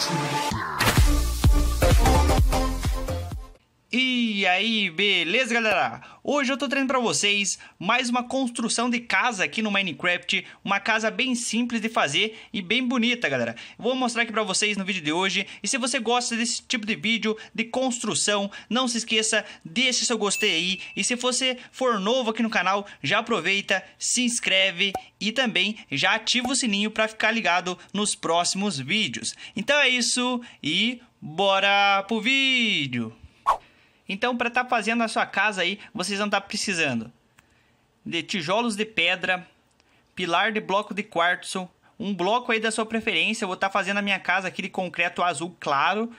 Thank you. E aí, beleza, galera? Hoje eu tô trazendo para vocês mais uma construção de casa aqui no Minecraft, uma casa bem simples de fazer e bem bonita, galera. Vou mostrar aqui para vocês no vídeo de hoje. E se você gosta desse tipo de vídeo de construção, não se esqueça, deixe seu gostei aí. E se você for novo aqui no canal, já aproveita, se inscreve e também já ativa o sininho para ficar ligado nos próximos vídeos. Então é isso e bora pro vídeo. Então, para estar tá fazendo a sua casa aí, vocês vão estar tá precisando de tijolos de pedra, pilar de bloco de quartzo, um bloco aí da sua preferência. Eu vou estar tá fazendo a minha casa aqui de concreto azul claro,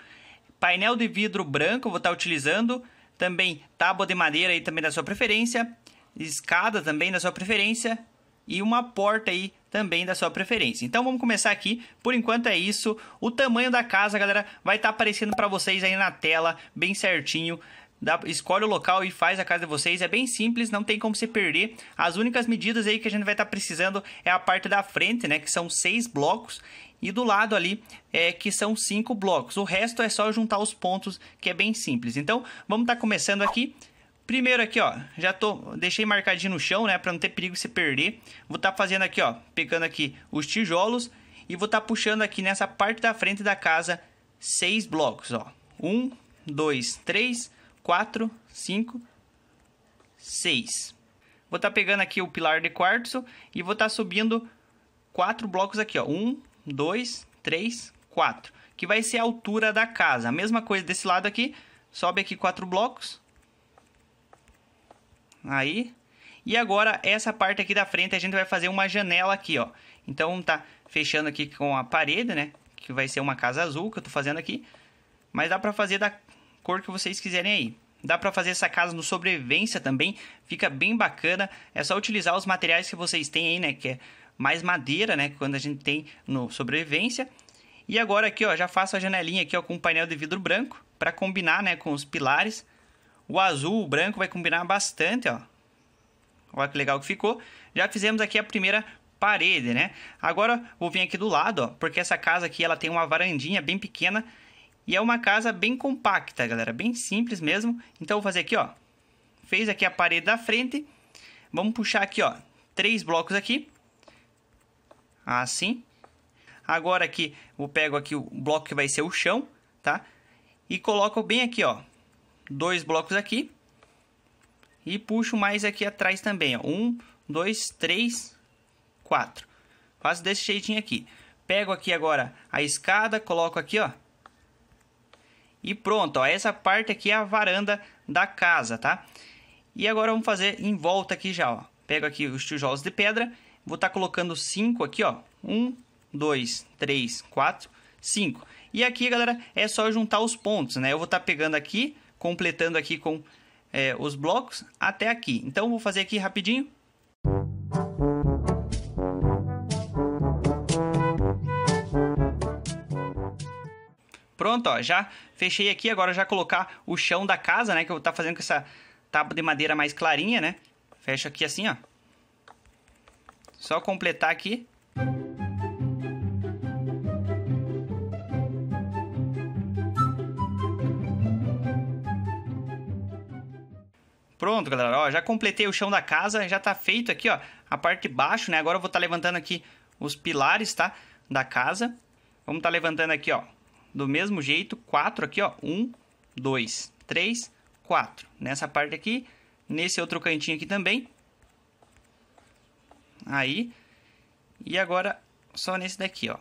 painel de vidro branco, eu vou estar tá utilizando também tábua de madeira aí também da sua preferência, escada também da sua preferência e uma porta aí também da sua preferência. Então vamos começar aqui. Por enquanto é isso. O tamanho da casa, galera, vai estar tá aparecendo para vocês aí na tela bem certinho. Dá, escolhe o local e faz a casa de vocês. É bem simples, não tem como se perder. As únicas medidas aí que a gente vai estar tá precisando é a parte da frente, né? Que são seis blocos. E do lado ali, é, que são cinco blocos. O resto é só juntar os pontos, que é bem simples. Então, vamos estar tá começando aqui. Primeiro aqui, ó, já tô, deixei marcadinho no chão, né, para não ter perigo de se perder. Vou estar tá fazendo aqui, ó, pegando aqui os tijolos e vou estar tá puxando aqui nessa parte da frente da casa seis blocos, ó. Um, dois, três, 4, 5, 6. Vou estar tá pegando aqui o pilar de quartzo e vou estar tá subindo 4 blocos aqui, 1, 2, 3, 4, que vai ser a altura da casa. A mesma coisa desse lado aqui, sobe aqui 4 blocos. Aí. E agora essa parte aqui da frente a gente vai fazer uma janela aqui, ó. Então tá fechando aqui com a parede, né? Que vai ser uma casa azul que eu tô fazendo aqui. Mas dá pra fazer da cor que vocês quiserem aí. Dá para fazer essa casa no sobrevivência também, fica bem bacana. É só utilizar os materiais que vocês têm aí, né, que é mais madeira, né, quando a gente tem no sobrevivência. E agora aqui, ó, já faço a janelinha aqui, ó, com um painel de vidro branco para combinar, né, com os pilares. O azul, o branco vai combinar bastante, ó. Olha que legal que ficou. Já fizemos aqui a primeira parede, né? Agora vou vir aqui do lado, ó, porque essa casa aqui ela tem uma varandinha bem pequena e é uma casa bem compacta, galera, bem simples mesmo. Então vou fazer aqui, ó. Fez aqui a parede da frente. Vamos puxar aqui, ó, três blocos aqui. Assim. Agora aqui, eu pego aqui o bloco que vai ser o chão, tá? E coloco bem aqui, ó. Dois blocos aqui. E puxo mais aqui atrás também, ó. Um, dois, três, quatro. Faço desse jeitinho aqui. Pego aqui agora a escada, coloco aqui, ó. E pronto, ó, essa parte aqui é a varanda da casa, tá? E agora vamos fazer em volta aqui já, ó. Pego aqui os tijolos de pedra, vou estar tá colocando 5 aqui, ó. 1, 2, 3, 4, 5. E aqui, galera, é só juntar os pontos, né? Eu vou estar tá pegando aqui, completando aqui com é, os blocos até aqui. Então, vou fazer aqui rapidinho. Pronto, ó, já fechei aqui, agora já colocar o chão da casa, né, que eu vou estar tá fazendo com essa tábua de madeira mais clarinha, né? Fecho aqui assim, ó. Só completar aqui. Pronto, galera, ó, já completei o chão da casa, já tá feito aqui, ó, a parte de baixo, né? Agora eu vou estar tá levantando aqui os pilares, tá, da casa. Vamos estar tá levantando aqui, ó, do mesmo jeito, 4 aqui, ó, 1, 2, 3, 4. Nessa parte aqui, nesse outro cantinho aqui também. Aí, e agora só nesse daqui, ó.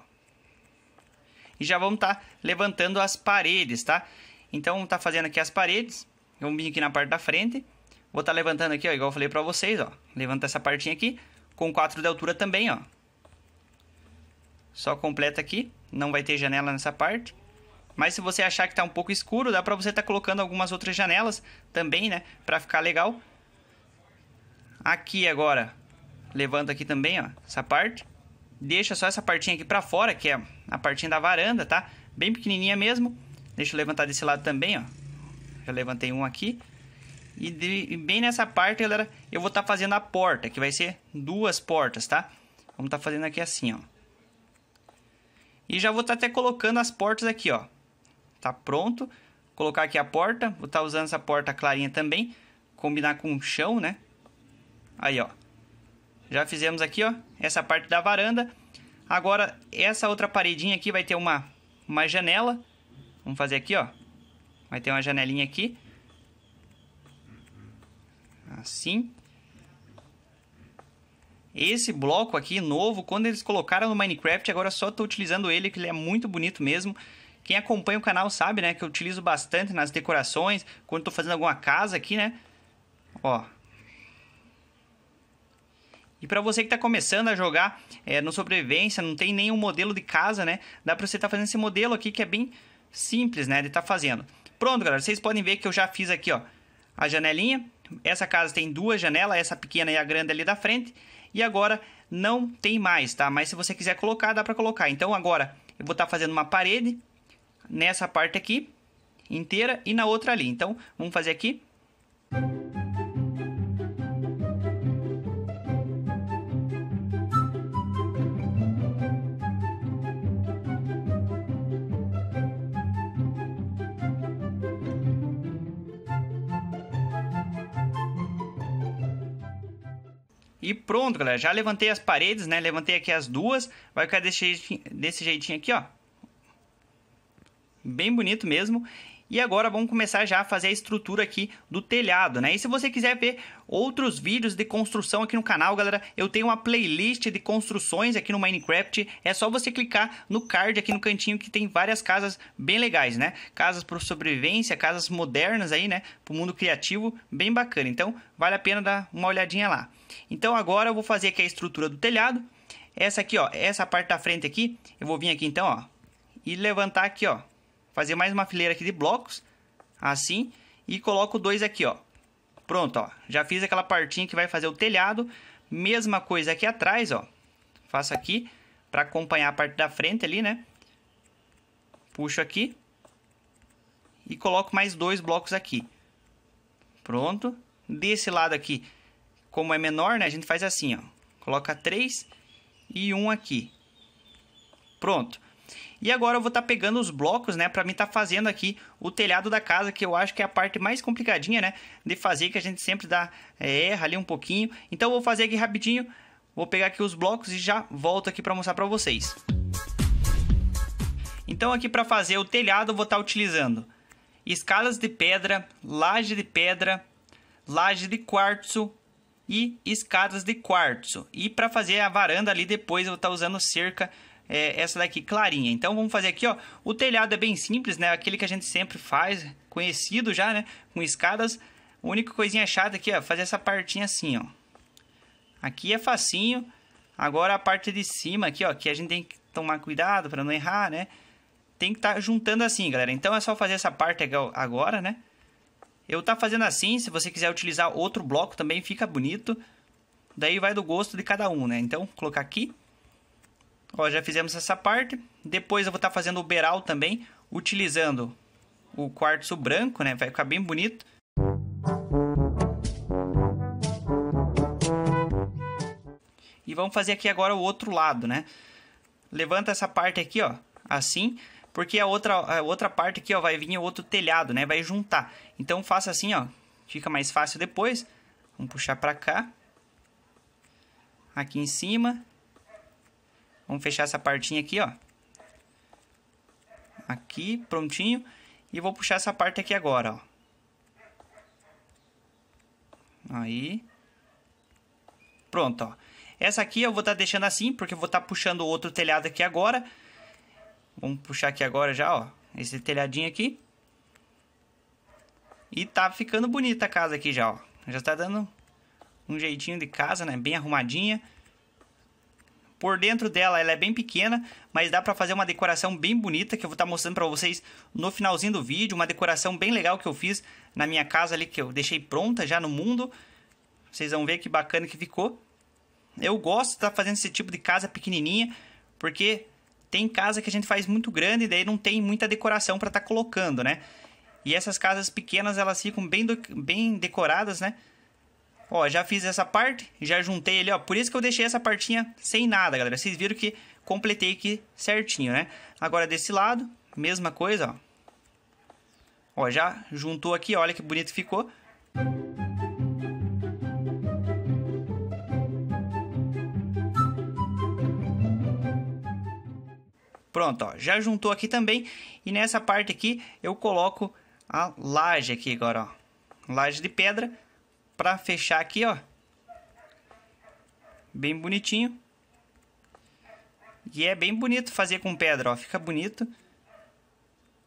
E já vamos estar tá levantando as paredes, tá? Então, vamos estar tá fazendo aqui as paredes. Vamos vir aqui na parte da frente. Vou estar tá levantando aqui, ó, igual eu falei pra vocês, ó. Levanta essa partinha aqui, com 4 de altura também, ó. Só completa aqui não vai ter janela nessa parte. Mas se você achar que está um pouco escuro, dá para você estar tá colocando algumas outras janelas também, né? Para ficar legal. Aqui agora, levanta aqui também, ó, essa parte. Deixa só essa partinha aqui para fora, que é a partinha da varanda, tá? Bem pequenininha mesmo. Deixa eu levantar desse lado também, ó. Já levantei um aqui. E, de, e bem nessa parte, galera, eu vou estar tá fazendo a porta, que vai ser duas portas, tá? Vamos estar tá fazendo aqui assim, ó. E já vou estar tá até colocando as portas aqui, ó. Tá pronto. Vou colocar aqui a porta. Vou estar tá usando essa porta clarinha também. Combinar com o chão, né? Aí, ó. Já fizemos aqui, ó. Essa parte da varanda. Agora, essa outra paredinha aqui vai ter uma, uma janela. Vamos fazer aqui, ó. Vai ter uma janelinha aqui. Assim. Esse bloco aqui, novo, quando eles colocaram no Minecraft, agora só estou utilizando ele, que ele é muito bonito mesmo. Quem acompanha o canal sabe, né, que eu utilizo bastante nas decorações, quando estou fazendo alguma casa aqui, né. Ó, e para você que está começando a jogar é, no sobrevivência, não tem nenhum modelo de casa, né? Dá para você estar tá fazendo esse modelo aqui que é bem simples, né? De estar tá fazendo. Pronto, galera. Vocês podem ver que eu já fiz aqui, ó, a janelinha. Essa casa tem duas janelas, essa pequena e a grande ali da frente e agora não tem mais, tá? Mas se você quiser colocar, dá para colocar. Então agora eu vou estar tá fazendo uma parede nessa parte aqui inteira e na outra ali. Então vamos fazer aqui. E pronto, galera. Já levantei as paredes, né? Levantei aqui as duas. Vai ficar desse jeitinho, desse jeitinho aqui, ó. Bem bonito mesmo. E agora vamos começar já a fazer a estrutura aqui do telhado, né? E se você quiser ver outros vídeos de construção aqui no canal, galera, eu tenho uma playlist de construções aqui no Minecraft. É só você clicar no card aqui no cantinho que tem várias casas bem legais, né? Casas para sobrevivência, casas modernas aí, né? Para o mundo criativo, bem bacana. Então, vale a pena dar uma olhadinha lá. Então, agora eu vou fazer aqui a estrutura do telhado. Essa aqui, ó, essa parte da frente aqui, eu vou vir aqui então, ó, e levantar aqui, ó, fazer mais uma fileira aqui de blocos, assim, e coloco dois aqui, ó. Pronto, ó, já fiz aquela partinha que vai fazer o telhado, mesma coisa aqui atrás, ó. Faço aqui para acompanhar a parte da frente ali, né? Puxo aqui e coloco mais dois blocos aqui. Pronto. Desse lado aqui, como é menor, né, a gente faz assim, ó. Coloca três e um aqui. Pronto. E agora eu vou estar tá pegando os blocos, né, para mim estar tá fazendo aqui o telhado da casa, que eu acho que é a parte mais complicadinha, né, de fazer, que a gente sempre dá é, erra ali um pouquinho. Então eu vou fazer aqui rapidinho, vou pegar aqui os blocos e já volto aqui para mostrar para vocês. Então aqui para fazer o telhado eu vou estar tá utilizando escalas de pedra, laje de pedra, laje de quartzo, e escadas de quartzo. E para fazer a varanda ali depois eu vou estar tá usando cerca é essa daqui, clarinha. Então vamos fazer aqui, ó, o telhado é bem simples, né? Aquele que a gente sempre faz, conhecido já, né? Com escadas. A única coisinha chata aqui, ó, fazer essa partinha assim, ó. Aqui é facinho. Agora a parte de cima aqui, ó, que a gente tem que tomar cuidado para não errar, né? Tem que estar tá juntando assim, galera. Então é só fazer essa parte agora, né? Eu tá fazendo assim, se você quiser utilizar outro bloco também fica bonito. Daí vai do gosto de cada um, né? Então, colocar aqui. Ó, já fizemos essa parte. Depois eu vou estar tá fazendo o beral também, utilizando o quartzo branco, né? Vai ficar bem bonito. E vamos fazer aqui agora o outro lado, né? Levanta essa parte aqui, ó, assim, porque a outra, a outra parte aqui, ó, vai vir outro telhado, né? Vai juntar. Então faça assim, ó, fica mais fácil depois. Vamos puxar para cá. Aqui em cima Vamos fechar essa partinha aqui, ó. Aqui, prontinho. E vou puxar essa parte aqui agora, ó. Aí. Pronto, ó. Essa aqui eu vou estar tá deixando assim, porque eu vou estar tá puxando outro telhado aqui agora. Vamos puxar aqui agora já, ó. Esse telhadinho aqui. E tá ficando bonita a casa aqui já, ó. Já tá dando um jeitinho de casa, né? Bem arrumadinha. Por dentro dela, ela é bem pequena, mas dá para fazer uma decoração bem bonita que eu vou estar tá mostrando para vocês no finalzinho do vídeo. Uma decoração bem legal que eu fiz na minha casa ali, que eu deixei pronta já no mundo. Vocês vão ver que bacana que ficou. Eu gosto de estar tá fazendo esse tipo de casa pequenininha, porque tem casa que a gente faz muito grande e daí não tem muita decoração para estar tá colocando, né? E essas casas pequenas, elas ficam bem, bem decoradas, né? Ó, já fiz essa parte, já juntei ele, ó. Por isso que eu deixei essa partinha sem nada, galera. Vocês viram que completei aqui certinho, né? Agora desse lado, mesma coisa, ó. Ó, já juntou aqui, olha que bonito ficou. Pronto, ó, já juntou aqui também. E nessa parte aqui eu coloco a laje aqui agora, ó. Laje de pedra Pra fechar aqui, ó. Bem bonitinho. E é bem bonito fazer com pedra, ó. Fica bonito.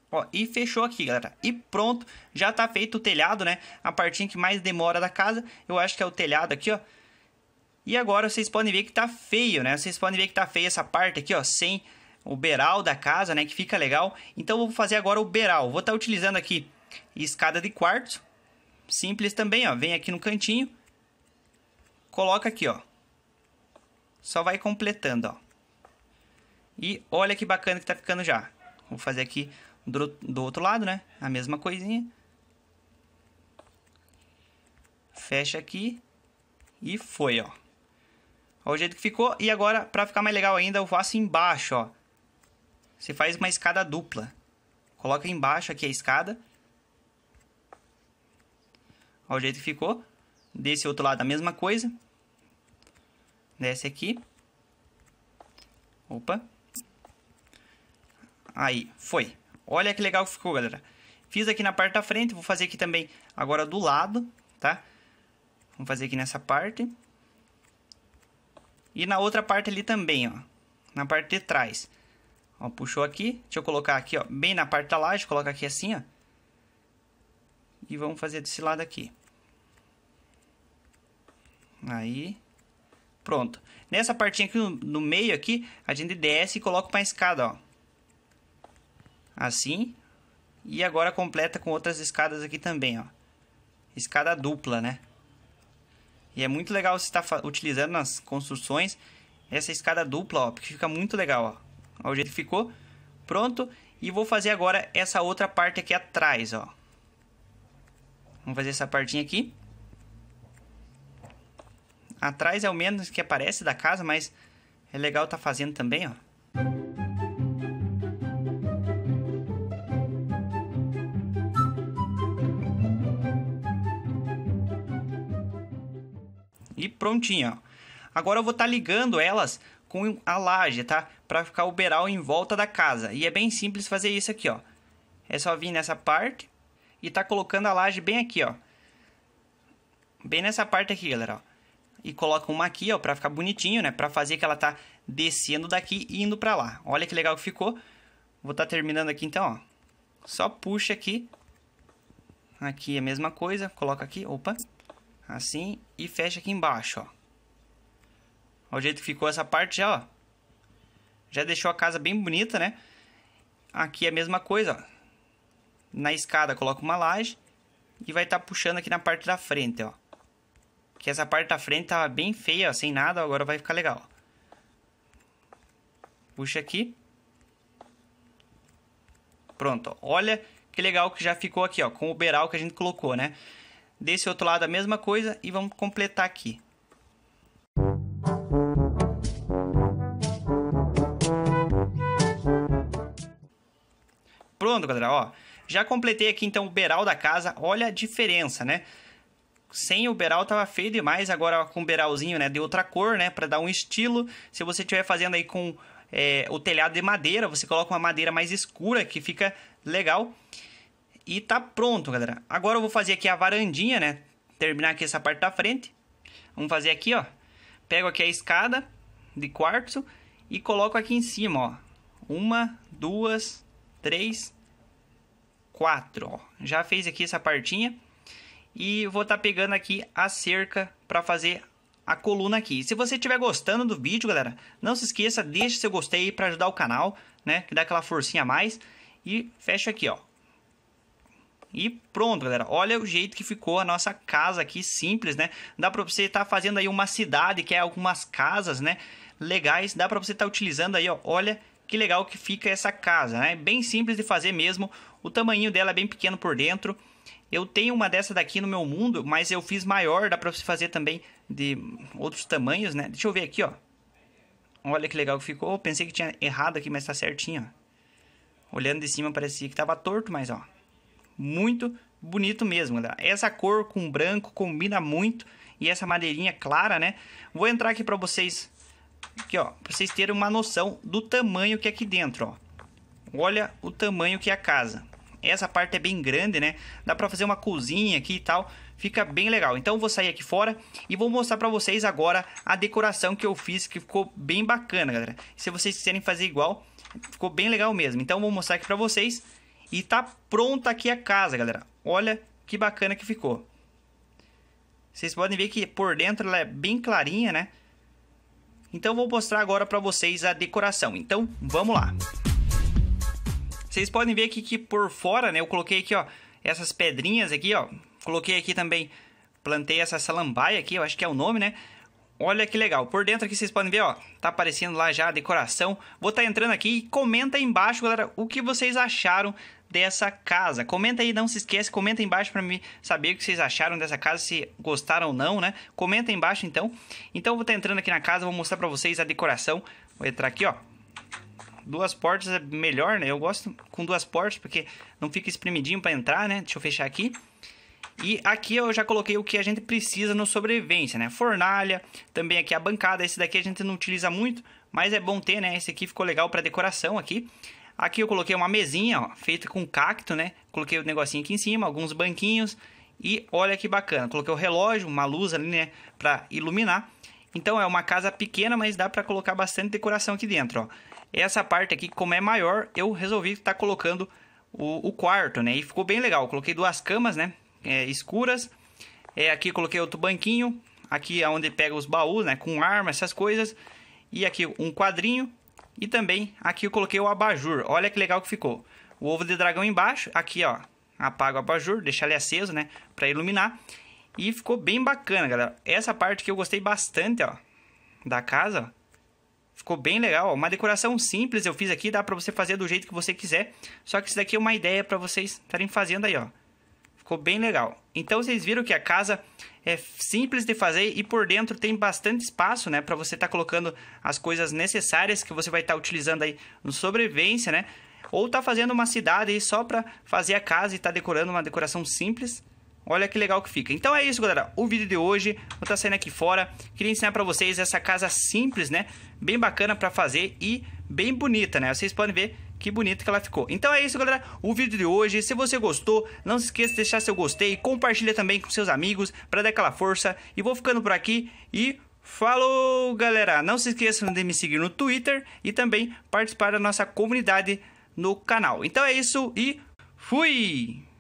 Ó, e fechou aqui, galera. E pronto, já tá feito o telhado, né? A partinha que mais demora da casa, eu acho que é o telhado aqui, ó. E agora vocês podem ver que tá feio, né? Vocês podem ver que tá feia essa parte aqui, ó, sem o beral da casa, né? Que fica legal. Então, eu vou fazer agora o beral Vou estar tá utilizando aqui escada de quartzo simples também, ó. Vem aqui no cantinho, coloca aqui, ó. Só vai completando, ó. E olha que bacana que tá ficando já. Vou fazer aqui do, do outro lado, né? A mesma coisinha. Fecha aqui. E foi, ó. Olha o jeito que ficou. E agora, pra ficar mais legal ainda, eu faço embaixo, ó. Você faz uma escada dupla. Coloca embaixo aqui a escada Olha o jeito que ficou. Desse outro lado a mesma coisa. Desce aqui. Opa. Aí, foi. Olha que legal que ficou, galera. Fiz aqui na parte da frente, vou fazer aqui também agora do lado, tá? Vamos fazer aqui nessa parte. E na outra parte ali também, ó. Na parte de trás. Ó, puxou aqui. Deixa eu colocar aqui, ó. Bem na parte da laje. Coloca aqui assim, ó. E vamos fazer desse lado aqui. Aí, pronto. Nessa partinha aqui, no meio aqui, a gente desce e coloca uma escada, ó. Assim. E agora completa com outras escadas aqui também, ó. Escada dupla, né? E é muito legal você estar tá utilizando nas construções essa escada dupla, ó. Porque fica muito legal, ó. Olha o jeito que ficou. Pronto. E vou fazer agora essa outra parte aqui atrás, ó. Vamos fazer essa partinha aqui. Atrás é o menos que aparece da casa, mas é legal tá fazendo também, ó. E prontinho, ó. Agora eu vou estar tá ligando elas com a laje, tá? Para ficar o beiral em volta da casa. E é bem simples fazer isso aqui, ó. É só vir nessa parte e tá colocando a laje bem aqui, ó. Bem nessa parte aqui, galera, ó e coloca uma aqui, ó, para ficar bonitinho, né? Para fazer que ela tá descendo daqui e indo para lá. Olha que legal que ficou. Vou estar tá terminando aqui então, ó. Só puxa aqui. Aqui é a mesma coisa, coloca aqui, opa. Assim e fecha aqui embaixo, ó. Olha o jeito que ficou essa parte já, ó. Já deixou a casa bem bonita, né? Aqui é a mesma coisa, ó. Na escada coloca uma laje e vai estar tá puxando aqui na parte da frente, ó. Que essa parte da frente tava bem feia, ó, sem nada, agora vai ficar legal. Puxa aqui. Pronto, ó. olha que legal que já ficou aqui, ó, com o beral que a gente colocou, né? Desse outro lado a mesma coisa e vamos completar aqui. Pronto, galera, ó. Já completei aqui então o beral da casa. Olha a diferença, né? sem o beral tava feio demais, agora com o beralzinho, né, de outra cor, né, para dar um estilo. Se você estiver fazendo aí com é, o telhado de madeira, você coloca uma madeira mais escura que fica legal. E tá pronto, galera. Agora eu vou fazer aqui a varandinha, né, terminar aqui essa parte da frente. Vamos fazer aqui, ó. Pego aqui a escada de quartzo e coloco aqui em cima, ó. Uma, duas, três, quatro, ó. Já fez aqui essa partinha e vou estar tá pegando aqui a cerca para fazer a coluna aqui. Se você estiver gostando do vídeo, galera, não se esqueça, deixe seu gostei para ajudar o canal, né? Que dá aquela forcinha a mais. E fecha aqui, ó. E pronto, galera. Olha o jeito que ficou a nossa casa aqui, simples, né? Dá para você estar tá fazendo aí uma cidade, que é algumas casas, né? Legais. Dá para você estar tá utilizando aí, ó. Olha que legal que fica essa casa, né? Bem simples de fazer mesmo. O tamanho dela é bem pequeno por dentro. Eu tenho uma dessa daqui no meu mundo, mas eu fiz maior, dá pra você fazer também de outros tamanhos, né? Deixa eu ver aqui, ó. Olha que legal que ficou. Pensei que tinha errado aqui, mas tá certinho, ó. Olhando de cima parecia que tava torto, mas ó. Muito bonito mesmo, galera. Essa cor com branco combina muito e essa madeirinha clara, né? Vou entrar aqui para vocês aqui, ó, para vocês terem uma noção do tamanho que é aqui dentro, ó. Olha o tamanho que é a casa. Essa parte é bem grande, né? Dá para fazer uma cozinha aqui e tal. Fica bem legal. Então vou sair aqui fora e vou mostrar para vocês agora a decoração que eu fiz, que ficou bem bacana, galera. Se vocês quiserem fazer igual, ficou bem legal mesmo. Então vou mostrar aqui para vocês e tá pronta aqui a casa, galera. Olha que bacana que ficou. Vocês podem ver que por dentro ela é bem clarinha, né? Então vou mostrar agora para vocês a decoração. Então, vamos lá. Vocês podem ver aqui que por fora, né? Eu coloquei aqui, ó, essas pedrinhas aqui, ó. Coloquei aqui também, plantei essa salambaia aqui, eu acho que é o nome, né? Olha que legal. Por dentro aqui vocês podem ver, ó, tá aparecendo lá já a decoração. Vou estar tá entrando aqui e comenta aí embaixo, galera, o que vocês acharam dessa casa. Comenta aí, não se esquece, comenta aí embaixo para me saber o que vocês acharam dessa casa, se gostaram ou não, né? Comenta aí embaixo então. Então eu vou estar tá entrando aqui na casa, vou mostrar para vocês a decoração. Vou entrar aqui, ó duas portas é melhor, né? Eu gosto com duas portas porque não fica espremidinho para entrar, né? Deixa eu fechar aqui. E aqui eu já coloquei o que a gente precisa no sobrevivência, né? Fornalha, também aqui a bancada. Esse daqui a gente não utiliza muito, mas é bom ter, né? Esse aqui ficou legal para decoração aqui. Aqui eu coloquei uma mesinha, ó, feita com cacto, né? Coloquei o negocinho aqui em cima, alguns banquinhos. E olha que bacana, coloquei o relógio, uma luz ali, né? Para iluminar. Então é uma casa pequena, mas dá para colocar bastante decoração aqui dentro, ó. Essa parte aqui, como é maior, eu resolvi estar tá colocando o, o, quarto, né? E ficou bem legal. coloquei duas camas, né? É, escuras. É, aqui coloquei outro banquinho. Aqui é onde pega os baús, né? Com arma, essas coisas. E aqui um quadrinho. E também aqui eu coloquei o abajur. Olha que legal que ficou. O ovo de dragão embaixo. Aqui, ó. Apago o abajur, deixa ele aceso, né? Para iluminar. E ficou bem bacana, galera. Essa parte que eu gostei bastante, ó, da casa. Ficou bem legal, Uma decoração simples eu fiz aqui, dá pra você fazer do jeito que você quiser. Só que isso daqui é uma ideia pra vocês estarem fazendo aí, ó. Ficou bem legal. Então vocês viram que a casa é simples de fazer e por dentro tem bastante espaço, né? Pra você estar tá colocando as coisas necessárias que você vai estar tá utilizando aí no sobrevivência, né? Ou tá fazendo uma cidade aí só pra fazer a casa e tá decorando uma decoração simples. Olha que legal que fica. Então é isso, galera. O vídeo de hoje vou estar tá saindo aqui fora. Queria ensinar para vocês essa casa simples, né? Bem bacana para fazer e bem bonita, né? Vocês podem ver que bonita que ela ficou. Então é isso, galera. O vídeo de hoje. Se você gostou, não se esqueça de deixar seu gostei. Compartilha também com seus amigos para dar aquela força. E vou ficando por aqui e... Falou, galera! Não se esqueçam de me seguir no Twitter e também participar da nossa comunidade no canal. Então é isso e fui!